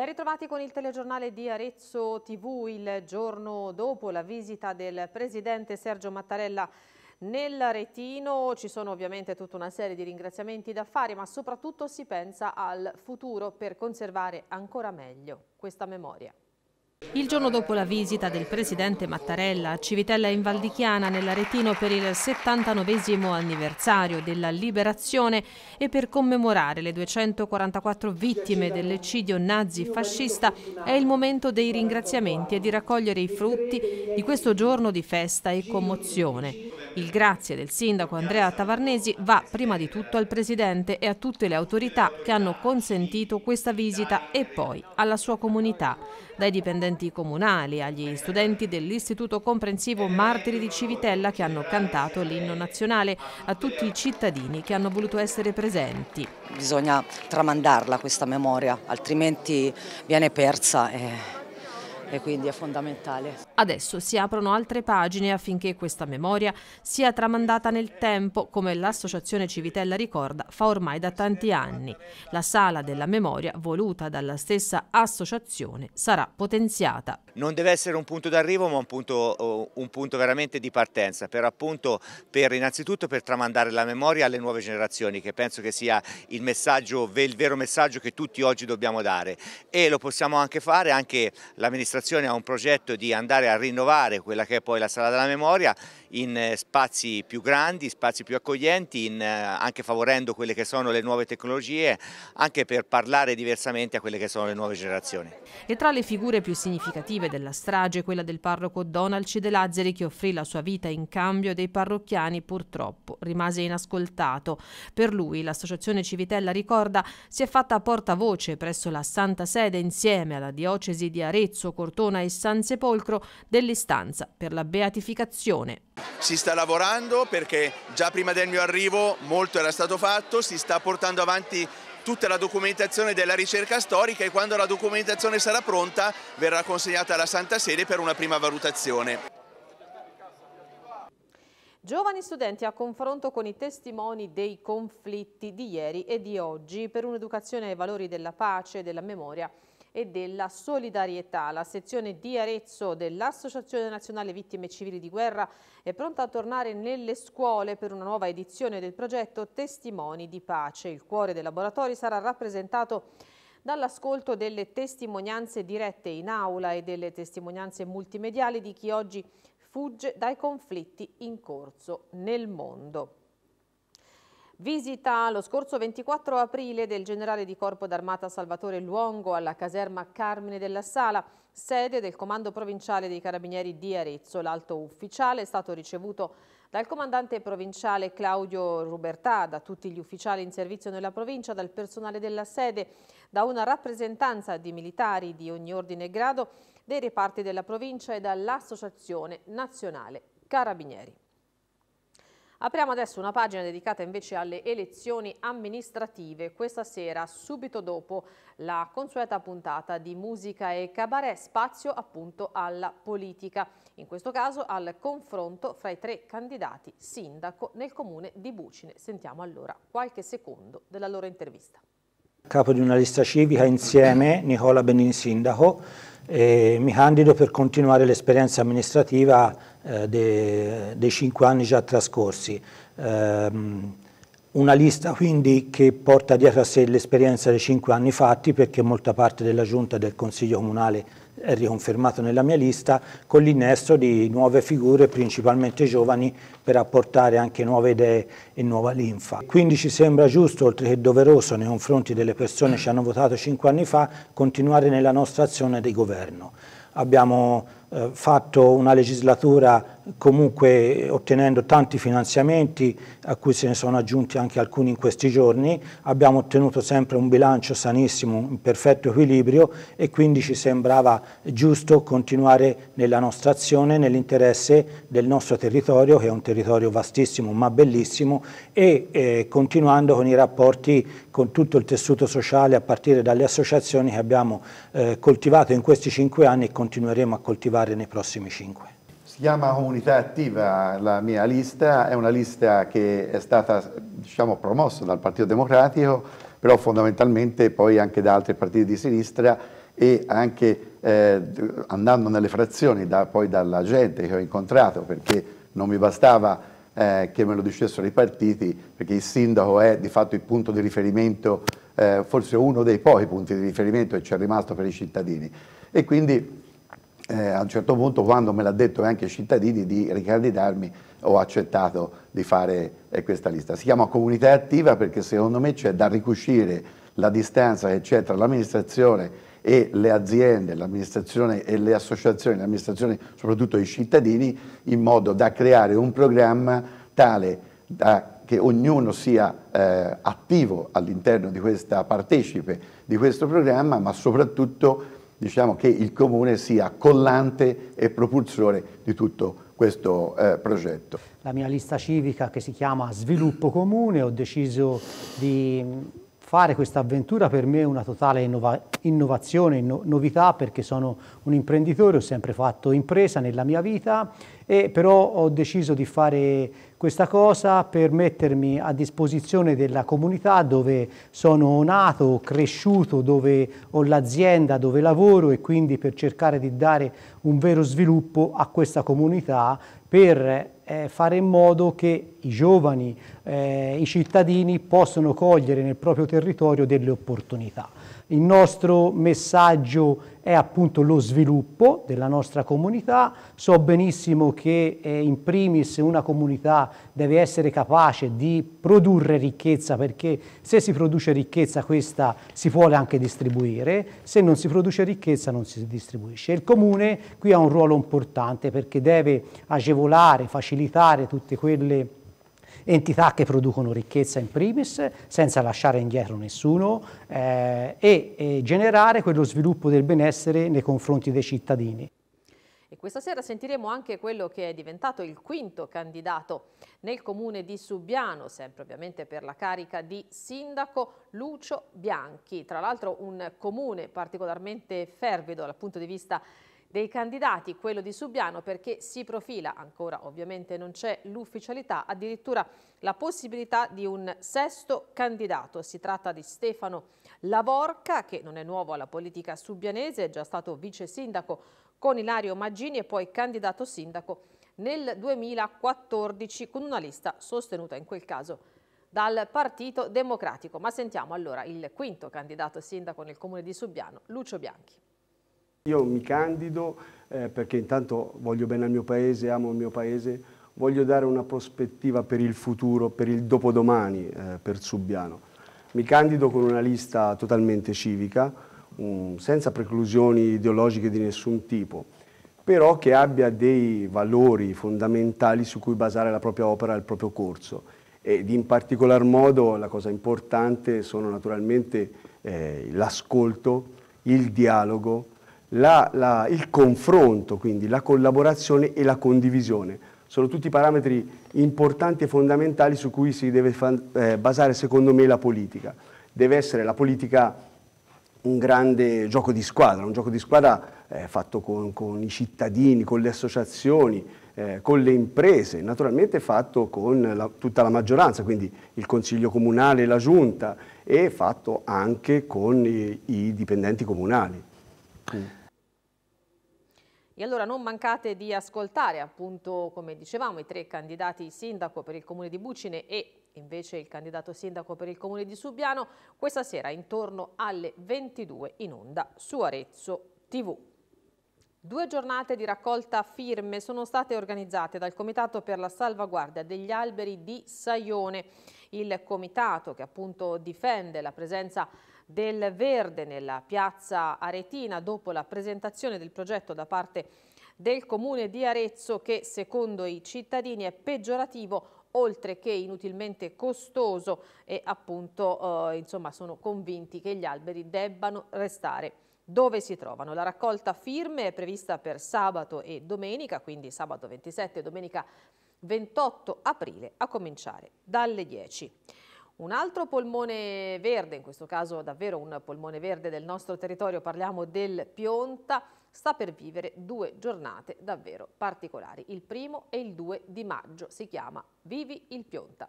Ben ritrovati con il telegiornale di Arezzo TV il giorno dopo la visita del presidente Sergio Mattarella nel retino ci sono ovviamente tutta una serie di ringraziamenti da fare, ma soprattutto si pensa al futuro per conservare ancora meglio questa memoria. Il giorno dopo la visita del presidente Mattarella a Civitella in Valdichiana nell'Aretino per il 79 anniversario della liberazione e per commemorare le 244 vittime dell'eccidio nazi-fascista è il momento dei ringraziamenti e di raccogliere i frutti di questo giorno di festa e commozione. Il grazie del sindaco Andrea Tavarnesi va prima di tutto al presidente e a tutte le autorità che hanno consentito questa visita e poi alla sua comunità, dai dipendenti dirigenti comunali, agli studenti dell'Istituto Comprensivo Martiri di Civitella che hanno cantato l'inno nazionale, a tutti i cittadini che hanno voluto essere presenti. Bisogna tramandarla questa memoria, altrimenti viene persa. E e quindi è fondamentale. Adesso si aprono altre pagine affinché questa memoria sia tramandata nel tempo, come l'Associazione Civitella Ricorda fa ormai da tanti anni. La sala della memoria, voluta dalla stessa associazione, sarà potenziata. Non deve essere un punto d'arrivo, ma un punto, un punto, veramente di partenza, per appunto, per innanzitutto per tramandare la memoria alle nuove generazioni, che penso che sia il messaggio, il vero messaggio che tutti oggi dobbiamo dare. E lo possiamo anche fare, anche l'amministrazione amministrazione ha un progetto di andare a rinnovare quella che è poi la sala della memoria in eh, spazi più grandi, spazi più accoglienti, in, eh, anche favorendo quelle che sono le nuove tecnologie, anche per parlare diversamente a quelle che sono le nuove generazioni. E tra le figure più significative della strage, quella del parroco Donald Cedelazzeri che offrì la sua vita in cambio dei parrocchiani purtroppo rimase inascoltato. Per lui l'associazione Civitella Ricorda si è fatta portavoce presso la Santa Sede insieme alla diocesi di Arezzo, Corso Cortona e San Sepolcro dell'istanza per la beatificazione. Si sta lavorando perché già prima del mio arrivo molto era stato fatto, si sta portando avanti tutta la documentazione della ricerca storica e quando la documentazione sarà pronta verrà consegnata alla Santa Sede per una prima valutazione. Giovani studenti a confronto con i testimoni dei conflitti di ieri e di oggi per un'educazione ai valori della pace e della memoria e della solidarietà. La sezione di Arezzo dell'Associazione Nazionale Vittime Civili di Guerra è pronta a tornare nelle scuole per una nuova edizione del progetto Testimoni di Pace. Il cuore dei laboratori sarà rappresentato dall'ascolto delle testimonianze dirette in aula e delle testimonianze multimediali di chi oggi fugge dai conflitti in corso nel mondo. Visita lo scorso 24 aprile del generale di corpo d'armata Salvatore Luongo alla caserma Carmine della Sala, sede del comando provinciale dei carabinieri di Arezzo. L'alto ufficiale è stato ricevuto dal comandante provinciale Claudio Rubertà, da tutti gli ufficiali in servizio nella provincia, dal personale della sede, da una rappresentanza di militari di ogni ordine e grado dei reparti della provincia e dall'Associazione Nazionale Carabinieri. Apriamo adesso una pagina dedicata invece alle elezioni amministrative. Questa sera, subito dopo la consueta puntata di musica e cabaret, spazio appunto alla politica. In questo caso al confronto fra i tre candidati sindaco nel comune di Bucine. Sentiamo allora qualche secondo della loro intervista. Capo di una lista civica insieme Nicola Benin Sindaco, e mi candido per continuare l'esperienza amministrativa eh, de, dei cinque anni già trascorsi. Eh, una lista quindi che porta dietro a sé l'esperienza dei cinque anni fatti perché molta parte della giunta del Consiglio Comunale è riconfermato nella mia lista con l'innesto di nuove figure principalmente giovani per apportare anche nuove idee e nuova linfa. Quindi ci sembra giusto oltre che doveroso nei confronti delle persone che ci hanno votato cinque anni fa continuare nella nostra azione di governo. Abbiamo eh, fatto una legislatura comunque ottenendo tanti finanziamenti a cui se ne sono aggiunti anche alcuni in questi giorni, abbiamo ottenuto sempre un bilancio sanissimo, in perfetto equilibrio e quindi ci sembrava giusto continuare nella nostra azione nell'interesse del nostro territorio che è un territorio vastissimo ma bellissimo e eh, continuando con i rapporti con tutto il tessuto sociale a partire dalle associazioni che abbiamo eh, coltivato in questi cinque anni e continueremo a coltivare nei prossimi cinque chiama Comunità Attiva la mia lista, è una lista che è stata diciamo, promossa dal Partito Democratico, però fondamentalmente poi anche da altri partiti di sinistra e anche eh, andando nelle frazioni da, poi dalla gente che ho incontrato, perché non mi bastava eh, che me lo dicessero i partiti, perché il sindaco è di fatto il punto di riferimento, eh, forse uno dei pochi punti di riferimento che ci è rimasto per i cittadini. E quindi eh, a un certo punto quando me l'ha detto anche i cittadini di ricandidarmi ho accettato di fare eh, questa lista. Si chiama comunità attiva perché secondo me c'è da ricuscire la distanza che c'è tra l'amministrazione e le aziende, l'amministrazione e le associazioni, l'amministrazione soprattutto i cittadini, in modo da creare un programma tale da che ognuno sia eh, attivo all'interno di questa, partecipe di questo programma, ma soprattutto diciamo, che il Comune sia collante e propulsore di tutto questo eh, progetto. La mia lista civica che si chiama Sviluppo Comune, ho deciso di mm, fare questa avventura per me è una totale innova innovazione, no novità perché sono un imprenditore, ho sempre fatto impresa nella mia vita e però ho deciso di fare questa cosa per mettermi a disposizione della comunità dove sono nato, cresciuto, dove ho l'azienda, dove lavoro e quindi per cercare di dare un vero sviluppo a questa comunità per eh, fare in modo che i giovani, eh, i cittadini possano cogliere nel proprio territorio delle opportunità. Il nostro messaggio è appunto lo sviluppo della nostra comunità. So benissimo che eh, in primis una comunità deve essere capace di produrre ricchezza perché se si produce ricchezza questa si vuole anche distribuire, se non si produce ricchezza non si distribuisce. Il comune qui ha un ruolo importante perché deve agevolare, facilitare tutte quelle entità che producono ricchezza in primis, senza lasciare indietro nessuno, eh, e, e generare quello sviluppo del benessere nei confronti dei cittadini. E questa sera sentiremo anche quello che è diventato il quinto candidato nel comune di Subiano, sempre ovviamente per la carica di sindaco Lucio Bianchi. Tra l'altro un comune particolarmente fervido dal punto di vista dei candidati, quello di Subiano perché si profila, ancora ovviamente non c'è l'ufficialità, addirittura la possibilità di un sesto candidato. Si tratta di Stefano Lavorca che non è nuovo alla politica subianese, è già stato vice sindaco con Ilario Maggini e poi candidato sindaco nel 2014 con una lista sostenuta in quel caso dal Partito Democratico. Ma sentiamo allora il quinto candidato sindaco nel comune di Subiano, Lucio Bianchi. Io mi candido eh, perché intanto voglio bene al mio paese, amo il mio paese, voglio dare una prospettiva per il futuro, per il dopodomani eh, per Subiano. Mi candido con una lista totalmente civica, um, senza preclusioni ideologiche di nessun tipo, però che abbia dei valori fondamentali su cui basare la propria opera e il proprio corso. Ed in particolar modo la cosa importante sono naturalmente eh, l'ascolto, il dialogo, la, la, il confronto, quindi la collaborazione e la condivisione. Sono tutti parametri importanti e fondamentali su cui si deve eh, basare, secondo me, la politica. Deve essere la politica un grande gioco di squadra, un gioco di squadra eh, fatto con, con, i cittadini, con le associazioni, eh, con le imprese, naturalmente fatto con la, tutta la maggioranza, quindi il Consiglio Comunale, la Giunta e fatto anche con i, i dipendenti comunali. Mm. E allora non mancate di ascoltare appunto, come dicevamo, i tre candidati sindaco per il comune di Bucine e invece il candidato sindaco per il comune di Subiano questa sera intorno alle 22 in onda su Arezzo TV. Due giornate di raccolta firme sono state organizzate dal Comitato per la salvaguardia degli alberi di Saione. Il comitato che appunto difende la presenza del Verde nella piazza Aretina dopo la presentazione del progetto da parte del comune di Arezzo che secondo i cittadini è peggiorativo oltre che inutilmente costoso e appunto eh, insomma sono convinti che gli alberi debbano restare dove si trovano. La raccolta firme è prevista per sabato e domenica, quindi sabato 27 e domenica 28 aprile a cominciare dalle 10. Un altro polmone verde, in questo caso davvero un polmone verde del nostro territorio, parliamo del Pionta, sta per vivere due giornate davvero particolari. Il primo e il 2 di maggio si chiama Vivi il Pionta.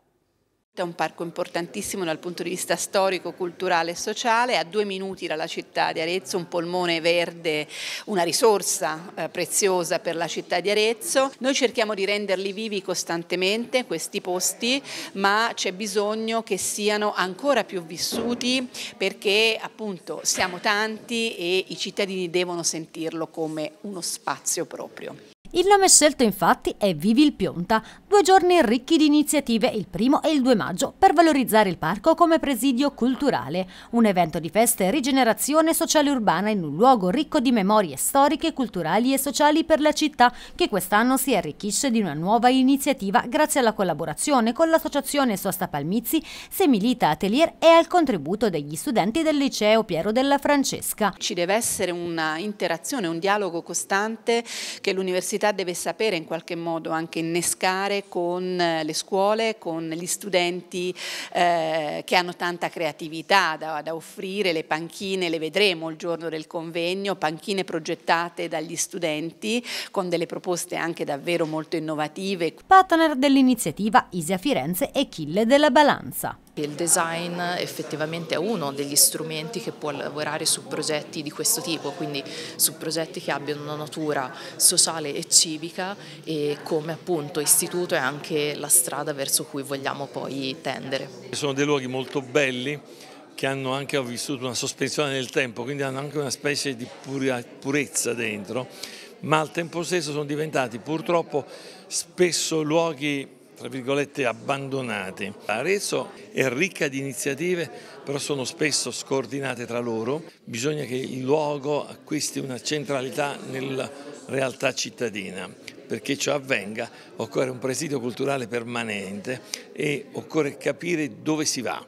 È un parco importantissimo dal punto di vista storico, culturale e sociale, a due minuti dalla città di Arezzo, un polmone verde, una risorsa eh, preziosa per la città di Arezzo. Noi cerchiamo di renderli vivi costantemente questi posti, ma c'è bisogno che siano ancora più vissuti perché appunto siamo tanti e i cittadini devono sentirlo come uno spazio proprio. Il nome scelto infatti è Vivi il Pionta, due giorni ricchi di iniziative il primo e il 2 maggio per valorizzare il parco come presidio culturale, un evento di festa e rigenerazione sociale urbana in un luogo ricco di memorie storiche, culturali e sociali per la città che quest'anno si arricchisce di una nuova iniziativa grazie alla collaborazione con l'associazione Sosta Palmizi, Semilita Atelier e al contributo degli studenti del liceo Piero della Francesca. Ci deve essere un'interazione, un dialogo costante che l'università l'università deve sapere in qualche modo anche innescare con eh, le scuole, con gli studenti eh, che hanno tanta creatività da, da, offrire, le panchine le vedremo il giorno del convegno, panchine progettate dagli studenti con delle proposte anche davvero molto innovative. Partner dell'iniziativa Isia Firenze e Chille della Balanza. Il design effettivamente è uno degli strumenti che può lavorare su progetti di questo tipo, quindi su progetti che abbiano una natura sociale e civica e come appunto istituto è anche la strada verso cui vogliamo poi tendere. Sono dei luoghi molto belli che hanno anche ho vissuto una sospensione nel tempo, quindi hanno anche una specie di purezza dentro, ma al tempo stesso sono diventati purtroppo spesso luoghi tra virgolette abbandonati. Arezzo è ricca di iniziative, però sono spesso scordinate tra loro. Bisogna che il luogo acquisti una centralità nella realtà cittadina perché ciò avvenga occorre un presidio culturale permanente e occorre capire dove si va.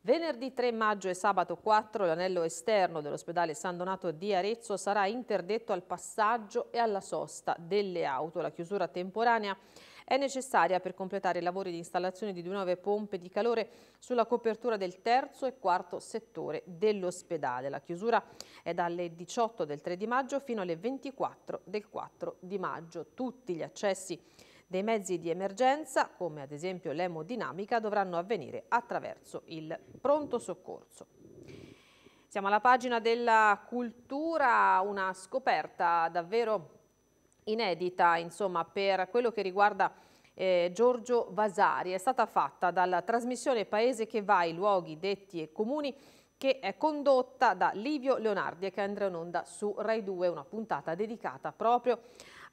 Venerdì 3 maggio e sabato 4 l'anello esterno dell'ospedale San Donato di Arezzo sarà interdetto al passaggio e alla sosta delle auto. La chiusura temporanea è necessaria per completare i lavori di installazione di due nuove pompe di calore sulla copertura del terzo e quarto settore dell'ospedale. La chiusura è dalle 18 del 3 di maggio fino alle 24 del 4 di maggio. Tutti gli accessi dei mezzi di emergenza, come ad esempio l'emodinamica, dovranno avvenire attraverso il pronto soccorso. Siamo alla pagina della cultura, una scoperta davvero inedita insomma, per quello che riguarda eh, Giorgio Vasari è stata fatta dalla trasmissione Paese che va ai luoghi, detti e comuni che è condotta da Livio Leonardi e che andrà in onda su Rai 2, una puntata dedicata proprio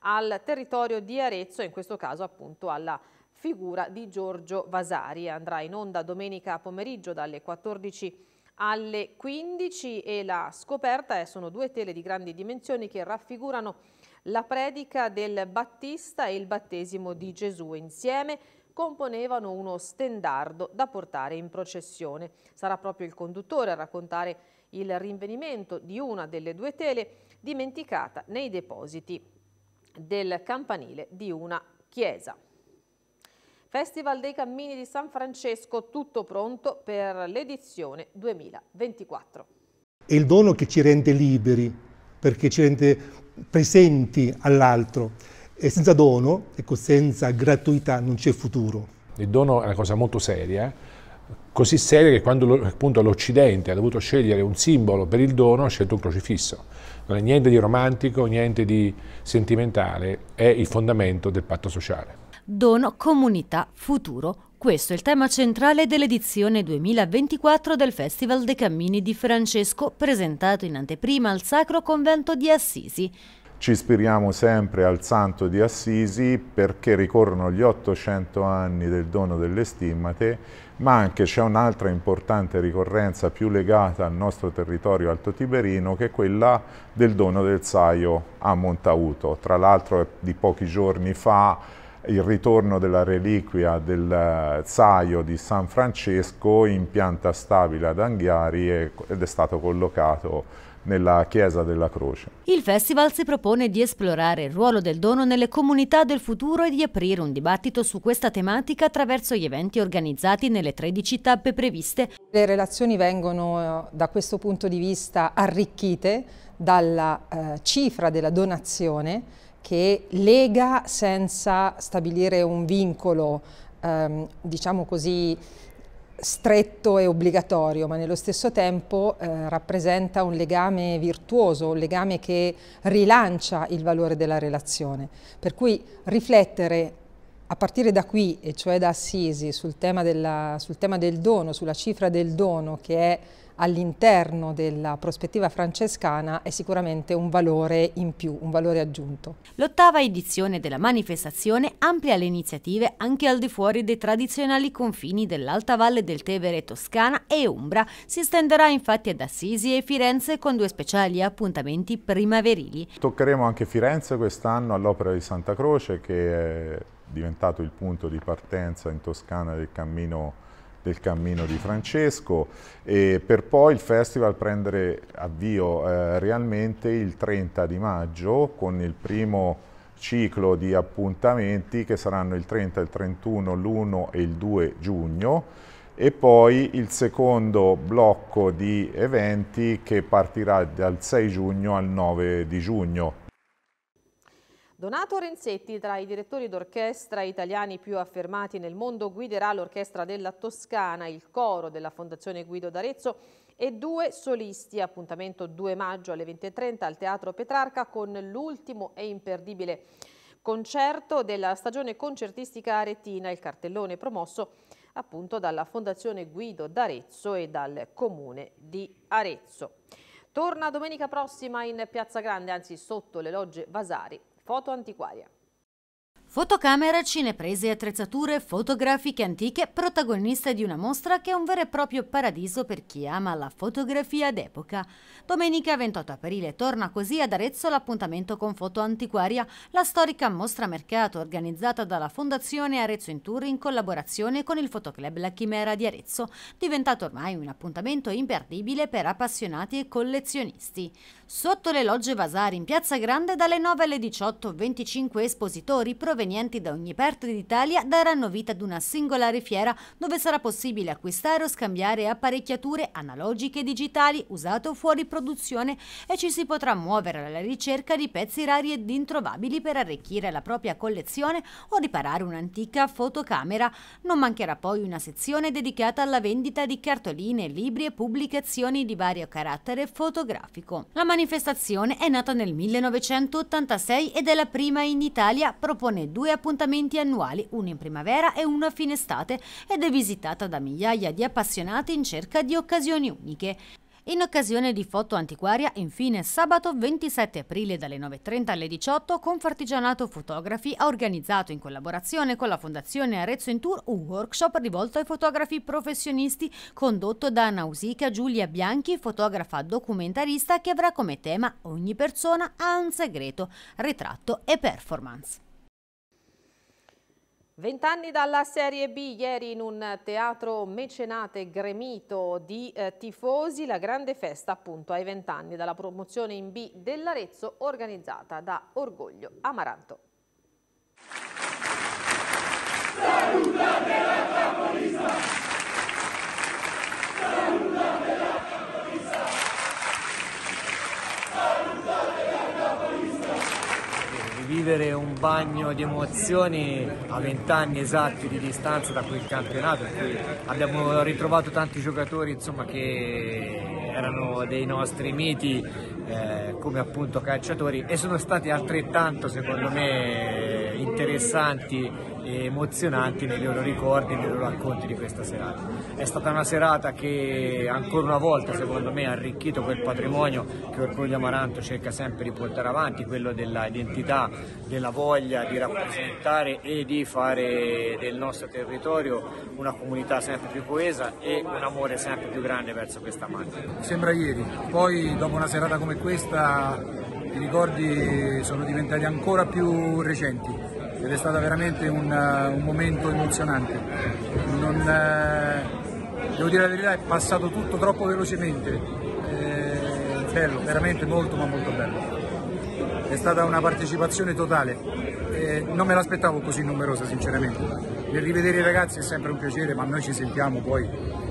al territorio di Arezzo e in questo caso appunto alla figura di Giorgio Vasari. Andrà in onda domenica pomeriggio dalle 14 alle 15 e la scoperta è, sono due tele di grandi dimensioni che raffigurano la predica del Battista e il battesimo di Gesù insieme componevano uno stendardo da portare in processione. Sarà proprio il conduttore a raccontare il rinvenimento di una delle due tele dimenticata nei depositi del campanile di una chiesa. Festival dei Cammini di San Francesco, tutto pronto per l'edizione 2024. È il dono che ci rende liberi, perché ci rende presenti all'altro e senza dono, ecco, senza gratuità non c'è futuro. Il dono è una cosa molto seria, così seria che quando l'Occidente ha dovuto scegliere un simbolo per il dono ha scelto un crocifisso. Non è niente di romantico, niente di sentimentale, è il fondamento del patto sociale. Dono, comunità, futuro, questo è il tema centrale dell'edizione 2024 del Festival dei Cammini di Francesco, presentato in anteprima al Sacro Convento di Assisi. Ci ispiriamo sempre al Santo di Assisi perché ricorrono gli 800 anni del dono delle stimmate, ma anche c'è un'altra importante ricorrenza più legata al nostro territorio alto tiberino che è quella del dono del Saio a Montauto. Tra l'altro di pochi giorni fa il ritorno della reliquia del Zaio eh, di San Francesco in pianta stabile ad Anghiari ed è stato collocato nella Chiesa della Croce. Il festival si propone di esplorare il ruolo del dono nelle comunità del futuro e di aprire un dibattito su questa tematica attraverso gli eventi organizzati nelle 13 tappe previste. Le relazioni vengono eh, da questo punto di vista arricchite dalla eh, cifra della donazione che lega senza stabilire un vincolo, ehm, diciamo così, stretto e obbligatorio, ma nello stesso tempo eh, rappresenta un legame virtuoso, un legame che rilancia il valore della relazione. Per cui riflettere a partire da qui, e cioè da Assisi, sul tema, della, sul tema del dono, sulla cifra del dono che è all'interno della prospettiva francescana è sicuramente un valore in più, un valore aggiunto. L'ottava edizione della manifestazione amplia le iniziative anche al di fuori dei tradizionali confini dell'Alta Valle del Tevere Toscana e Umbra. Si estenderà infatti ad Assisi e Firenze con due speciali appuntamenti primaverili. Toccheremo anche Firenze quest'anno all'Opera di Santa Croce che è diventato il punto di partenza in Toscana del cammino del cammino di Francesco e per poi il festival prendere avvio eh, realmente il 30 di maggio con il primo ciclo di appuntamenti che saranno il 30, il 31, l'1 e il 2 giugno e poi il secondo blocco di eventi che partirà dal 6 giugno al 9 di giugno Donato Renzetti, tra i direttori d'orchestra italiani più affermati nel mondo, guiderà l'Orchestra della Toscana, il coro della Fondazione Guido d'Arezzo e due solisti, appuntamento 2 maggio alle 20.30 al Teatro Petrarca con l'ultimo e imperdibile concerto della stagione concertistica aretina, il cartellone promosso appunto dalla Fondazione Guido d'Arezzo e dal Comune di Arezzo. Torna domenica prossima in Piazza Grande, anzi sotto le logge Vasari, Foto antiquaria. Fotocamera, cineprese e attrezzature fotografiche antiche, protagonista di una mostra che è un vero e proprio paradiso per chi ama la fotografia d'epoca. Domenica 28 aprile torna così ad Arezzo l'appuntamento con Foto Antiquaria, la storica mostra mercato organizzata dalla Fondazione Arezzo in Tour in collaborazione con il Fotoclub La Chimera di Arezzo, diventato ormai un appuntamento imperdibile per appassionati e collezionisti. Sotto le logge Vasari in Piazza Grande dalle 9 alle 18, 25 espositori provenienti provenienti da ogni parte d'Italia daranno vita ad una singolare fiera dove sarà possibile acquistare o scambiare apparecchiature analogiche e digitali usate o fuori produzione e ci si potrà muovere alla ricerca di pezzi rari ed introvabili per arricchire la propria collezione o riparare un'antica fotocamera. Non mancherà poi una sezione dedicata alla vendita di cartoline, libri e pubblicazioni di vario carattere fotografico. La manifestazione è nata nel 1986 ed è la prima in Italia, propone due appuntamenti annuali, uno in primavera e uno a fine estate, ed è visitata da migliaia di appassionati in cerca di occasioni uniche. In occasione di Foto Antiquaria, infine, sabato 27 aprile dalle 9.30 alle 18, Confartigianato Fotografi ha organizzato in collaborazione con la Fondazione Arezzo in Tour un workshop rivolto ai fotografi professionisti condotto da Nausica Giulia Bianchi, fotografa documentarista che avrà come tema Ogni persona ha un segreto, ritratto e performance. Vent'anni dalla Serie B, ieri in un teatro mecenate gremito di eh, tifosi, la grande festa appunto ai vent'anni dalla promozione in B dell'Arezzo organizzata da Orgoglio Amaranto. Salutatela! vivere un bagno di emozioni a vent'anni esatti di distanza da quel campionato, in cui abbiamo ritrovato tanti giocatori insomma, che erano dei nostri miti eh, come appunto calciatori e sono stati altrettanto secondo me interessanti e emozionanti nei loro ricordi, nei loro racconti di questa serata. È stata una serata che ancora una volta secondo me ha arricchito quel patrimonio che Orgoglio Amaranto cerca sempre di portare avanti, quello dell'identità, della voglia di rappresentare e di fare del nostro territorio una comunità sempre più coesa e un amore sempre più grande verso questa macchina. Sembra ieri, poi dopo una serata come questa i ricordi sono diventati ancora più recenti ed è stato veramente un, eh, un momento emozionante. Non, eh, devo dire la verità, è passato tutto troppo velocemente. Eh, bello, veramente molto ma molto bello. È stata una partecipazione totale. Eh, non me l'aspettavo così numerosa sinceramente. Nel rivedere i ragazzi è sempre un piacere, ma noi ci sentiamo poi,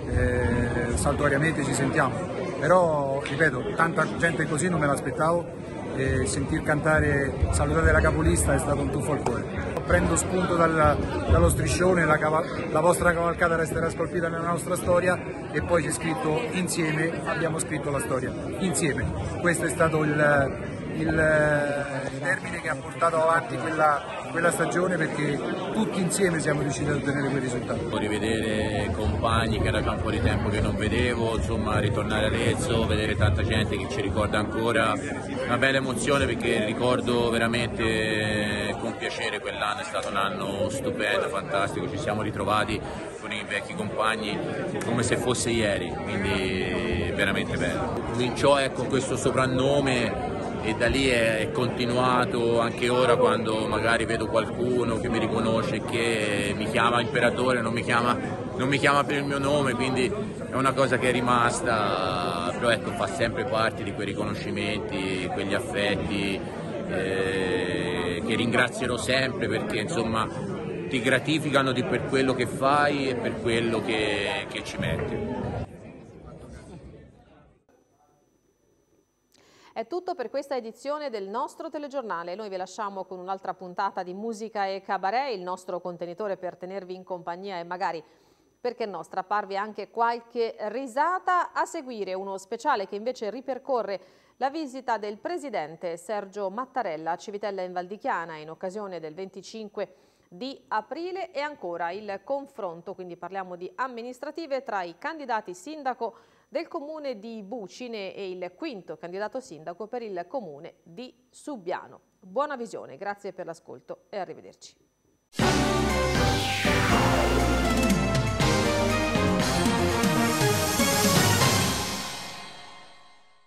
eh, saltuariamente ci sentiamo. Però, ripeto, tanta gente così non me l'aspettavo eh, sentir cantare Salutate la capolista è stato un tuffo al cuore. Prendo spunto dal, dallo striscione, la, la, vostra cavalcata resterà scolpita nella nostra storia e poi c'è scritto insieme, abbiamo scritto la storia, insieme. Questo è stato il, il, il termine che ha portato avanti quella quella stagione perché tutti insieme siamo riusciti ad ottenere quei risultati. Rivedere compagni che era da un po' di tempo che non vedevo, insomma ritornare a Arezzo, vedere tanta gente che ci ricorda ancora, una bella emozione perché ricordo veramente con piacere quell'anno, è stato un anno stupendo, fantastico, ci siamo ritrovati con i vecchi compagni come se fosse ieri, quindi veramente bello. Cominciò ecco questo soprannome e da lì è continuato anche ora quando magari vedo qualcuno che mi riconosce che mi chiama imperatore, non mi chiama, non mi chiama per il mio nome, quindi è una cosa che è rimasta, però ecco fa sempre parte di quei riconoscimenti, quegli affetti eh, che ringrazierò sempre perché insomma ti gratificano per quello che fai e per quello che, che ci metti. È tutto per questa edizione del nostro telegiornale. Noi vi lasciamo con un'altra puntata di musica e cabaret, il nostro contenitore per tenervi in compagnia e magari perché no, strapparvi anche qualche risata. A seguire uno speciale che invece ripercorre la visita del presidente Sergio Mattarella a Civitella in Valdichiana in occasione del 25 di aprile e ancora il confronto, quindi parliamo di amministrative tra i candidati sindaco del comune di Bucine e il quinto candidato sindaco per il comune di Subiano. Buona visione, grazie per l'ascolto e arrivederci.